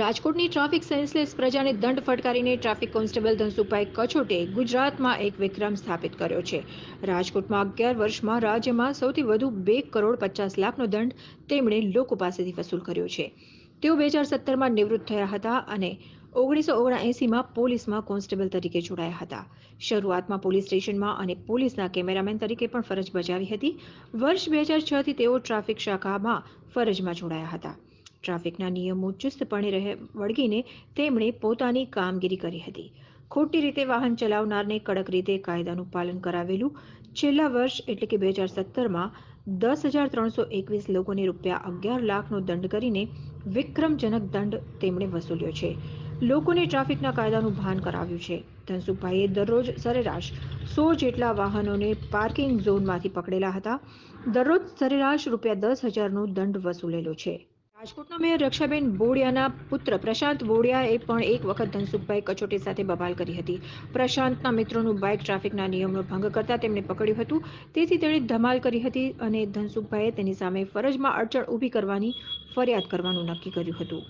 રાજકોટની traffic senseless પ્રજાને દંડ ફટકારીને ટ્રાફિક કોન્સ્ટેબલ ધનસુભાઈ કછોટે ગુજરાતમાં એક વિક્રમ સ્થાપિત કર્યો છે રાજકોટમાં અગિયાર વર્ષમાં રાજ્યમાં સૌથી વધુ બે કરોડ પચાસ લાખનો દંડ તેમણે લોકો પાસેથી વસૂલ કર્યો છે તેઓ બે હજાર સત્તરમાં નિવૃત્ત થયા હતા અને ઓગણીસો ઓગણએંસીમાં પોલીસમાં કોન્સ્ટેબલ તરીકે જોડાયા હતા શરૂઆતમાં પોલીસ સ્ટેશનમાં અને પોલીસના કેમેરામેન તરીકે પણ ફરજ બજાવી હતી વર્ષ બે હજાર છથી તેઓ ટ્રાફિક શાખામાં ફરજમાં જોડાયા હતા ટ્રાફિકના નિયમો ચુસ્તપણે રહે વળગીને તેમણે પોતાની કામગીરી કરી હતી ખોટી રીતે વાહન ચલાવનારને કડક રીતે કાયદાનું પાલન કરાવેલું છેલ્લા વર્ષ એટલે કે બે હજાર સત્તરમાં દસ હજાર ત્રણસો એકવીસ લોકોને રૂપિયા અગિયાર લાખનો દંડ કરીને વિક્રમજનક દંડ તેમણે વસૂલ્યો છે લોકોને ટ્રાફિકના કાયદાનું ભાન કરાવ્યું છે ધનસુખભાઈએ દરરોજ સરેરાશ સો જેટલા વાહનોને પાર્કિંગ ઝોનમાંથી પકડેલા હતા દરરોજ સરેરાશ રૂપિયા દસ હજારનો દંડ વસૂલેલો છે રાજકોટના મેયર રક્ષાબેન બોડિયાના પુત્ર પ્રશાંત બોડિયાએ પણ એક વખત ધનસુખભાઈ કચોટી સાથે બબાલ કરી હતી પ્રશાંતના મિત્રોનું બાઇક ટ્રાફિકના નિયમનો ભંગ કરતા તેમને પકડ્યું હતું તેથી તેણે ધમાલ કરી હતી અને ધનસુખભાઈએ તેની સામે ફરજમાં અડચણ ઊભી કરવાની ફરિયાદ કરવાનું નક્કી કર્યું હતું